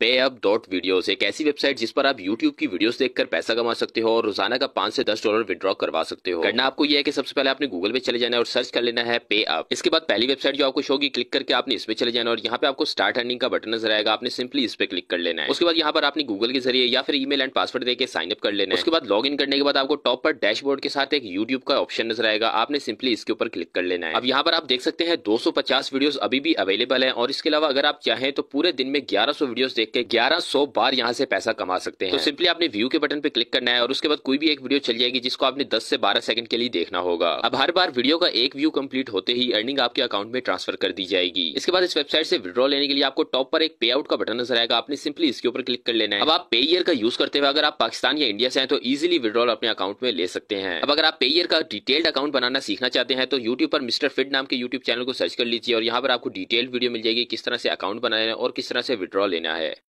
पेअप dot videos एक ऐसी website जिस पर आप यूट्यूब की वीडियोस देखकर पैसा कमा सकते हो और रोजाना का पांच से दस डॉलर विड्रॉ करवा सकते हो करना आपको यह है कि सबसे पहले आपने गूगल पे चले जाना है और सर्च कर लेना है पे अप इसके बाद पहली वेबसाइट जो आपको शो होगी क्लिक करके आपने इसमें चले जाना और यहाँ पे आपको स्टार्ट अर्निंग का बटन नजर आएगा आपने सिंपली इस पे क्लिक कर लेना है उसके बाद यहाँ पर आपने गूगल के जरिए या फिर ई एंड पासवर्ड देकर साइन अप कर लेना है उसके बाद लॉग इन करने के बाद आपको टॉप पर डैशबोर्ड के साथ एक यूट्यूब का ऑप्शन नजर आएगा आपने सिंपली इसके ऊपर क्लिक कर लेना है अब यहाँ पर आप देख सकते हैं दो वीडियोस अभी भी अवेलेबल है और इसके अलावा अगर आप चाहें तो पूरे दिन में ग्यारह वीडियोस देख देख के 1100 बार यहाँ से पैसा कमा सकते हैं तो सिंपली आपने व्यू के बटन पे क्लिक करना है और उसके बाद कोई भी एक वीडियो चल जाएगी जिसको आपने 10 से 12 सेकंड के लिए देखना होगा अब हर बार वीडियो का एक व्यू कंप्लीट होते ही अर्निंग आपके अकाउंट में ट्रांसफर कर दी जाएगी इसके बाद इस वेबसाइट से विड्रॉ लेने के लिए आपको टॉप पर एक पे आउट का बटन नजर आएगा आपने सिंपली इसके ऊपर क्लिक कर लेना है अब आप पे ईयर का यूज करते हुए अगर आप पाकिस्तान या इंडिया से है तो इजिली विड्रॉल अपने अकाउंट में ले सकते हैं अब अगर आप पे ईयर का डिटेल्ड अकाउंट बनाना सीखना चाहते हैं तो यूट्यूब पर मिस्टर फिट नाम के यूट्यूब चैनल को सर्च कर लीजिए और यहाँ पर आपको डिटेल्ड वीडियो मिल जाएगी किस तरह से अकाउंट बनाना है और किस तरह से विड्रॉ लेना है